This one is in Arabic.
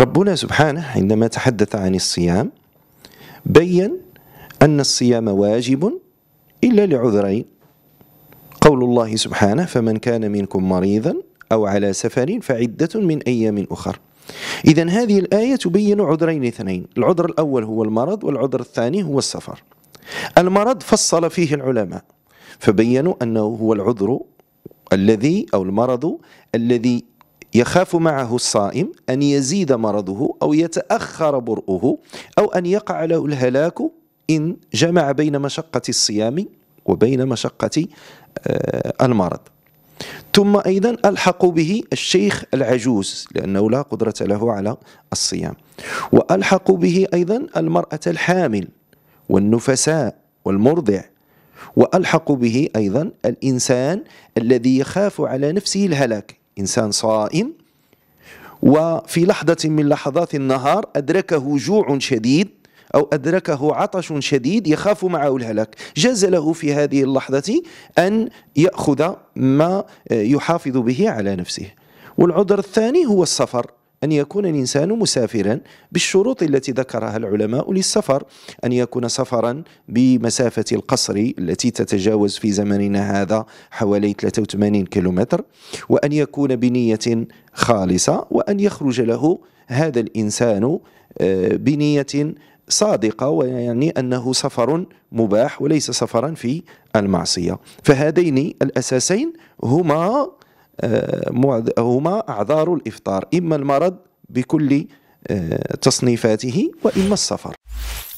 ربنا سبحانه عندما تحدث عن الصيام بين أن الصيام واجب إلا لعذرين قول الله سبحانه فمن كان منكم مريضا أو على سفر فعدة من أيام أخر إذا هذه الآية تبين عذرين اثنين العذر الأول هو المرض والعذر الثاني هو السفر المرض فصل فيه العلماء فبينوا أنه هو العذر الذي أو المرض الذي يخاف معه الصائم أن يزيد مرضه أو يتأخر برؤه أو أن يقع له الهلاك إن جمع بين مشقة الصيام وبين مشقة آه، المرض ثم أيضا ألحق به الشيخ العجوز لأنه لا قدرة له على الصيام وألحق به أيضا المرأة الحامل والنفساء والمرضع وألحق به أيضا الإنسان الذي يخاف على نفسه الهلاك إنسان صائم وفي لحظة من لحظات النهار أدركه جوع شديد أو أدركه عطش شديد يخاف معه الهلاك جاز له في هذه اللحظة أن يأخذ ما يحافظ به على نفسه والعذر الثاني هو السفر أن يكون الإنسان مسافرا بالشروط التي ذكرها العلماء للسفر أن يكون سفرا بمسافة القصر التي تتجاوز في زمننا هذا حوالي 83 كيلومتر وأن يكون بنية خالصة وأن يخرج له هذا الإنسان آه، بنية صادقة ويعني أنه سفر مباح وليس سفرا في المعصية فهذين الأساسين هما هما أعذار الإفطار إما المرض بكل آه، تصنيفاته وإما السفر